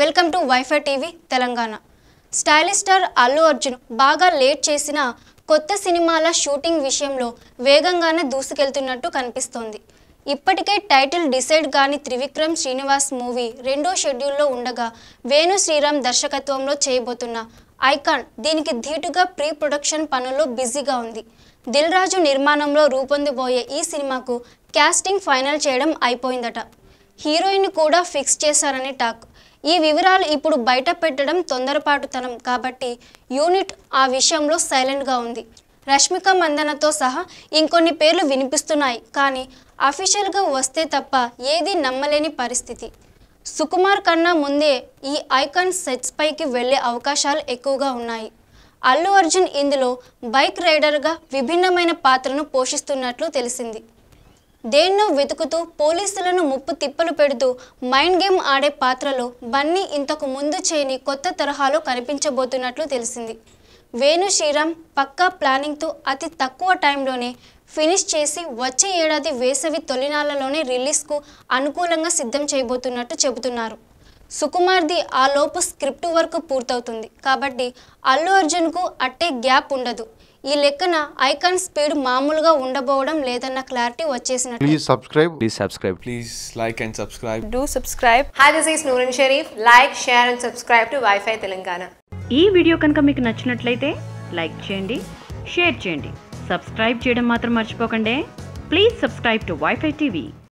welcome to WiFi TV Telangana stylish star Allu Arjun బాగా late చేసిన కొత్త సినిమాల షూటింగ్ విషయంలో వేగంగానే దూసుకెళ్తున్నట్టు కనిపిస్తోంది ఇప్పటికే టైటిల్ డిసైడ్ కాని త్రివిక్రమ్ శ్రీనివాస్ మూవీ రెండో షెడ్యూల్లో ఉండగా వేణు శ్రీరామ్ దర్శకత్వంలో చేయబోతున్న ఐకాన్ దీనికి ధీటుగా ప్రీ ప్రొడక్షన్ పనుల్లో బిజీగా ఉంది రాజు నిర్మాణంలో రూపొందిబోయే ఈ సినిమాకు క్యాస్టింగ్ ఫైనల్ చేయడం అయిపోయిందట హీరోయిన్ కూడా ఫిక్స్ చేశారని టాక్ ఈ వివరాలు ఇప్పుడు బయట పెట్టడం తొందరపాటుతనం కాబట్టి యూనిట్ ఆ విషయంలో సైలెంట్గా ఉంది రష్మిక మందనతో సహా ఇంకొన్ని పేర్లు వినిపిస్తున్నాయి కానీ అఫీషియల్గా వస్తే తప్ప ఏది నమ్మలేని పరిస్థితి సుకుమార్ కన్నా ముందే ఈ ఐకాన్ సెట్స్ పైకి వెళ్ళే అవకాశాలు ఎక్కువగా ఉన్నాయి అల్లు అర్జున్ ఇందులో బైక్ రైడర్గా విభిన్నమైన పాత్రను పోషిస్తున్నట్లు తెలిసింది దేన్నో వెతుకుతూ పోలీసులను ముప్పు తిప్పలు పెడుతూ మైండ్ గేమ్ ఆడే పాత్రలో బన్నీ ఇంతకు ముందు చేయని కొత్త తరహాలో కనిపించబోతున్నట్లు తెలిసింది వేణు శ్రీరామ్ పక్కా ప్లానింగ్తో అతి తక్కువ టైంలోనే ఫినిష్ చేసి వచ్చే ఏడాది వేసవి తొలినాళ్లలోనే రిలీజ్కు అనుకూలంగా సిద్ధం చేయబోతున్నట్టు చెబుతున్నారు సుకుమార్ది ఆలోపు స్క్రిప్ట్ వరకు పూర్తవుతుంది కాబట్టి అల్లు అర్జున్కు అట్టే గ్యాప్ ఉండదు ఈ లెక్కన ఐకాన్ స్పీడ్ మామూలుగా ఉండబోవడం లేదన్న క్లారిటీ వచ్చేసినట్టు ఈస్ షరీఫ్ like share and subscribe to WiFi Telangana ఈ వీడియో కనుక మీకు నచ్చినట్లయితే లైక్ చేయండి షేర్ చేయండి సబ్స్క్రైబ్ చేయడం మాత్రం మర్చిపోకండి please subscribe to WiFi TV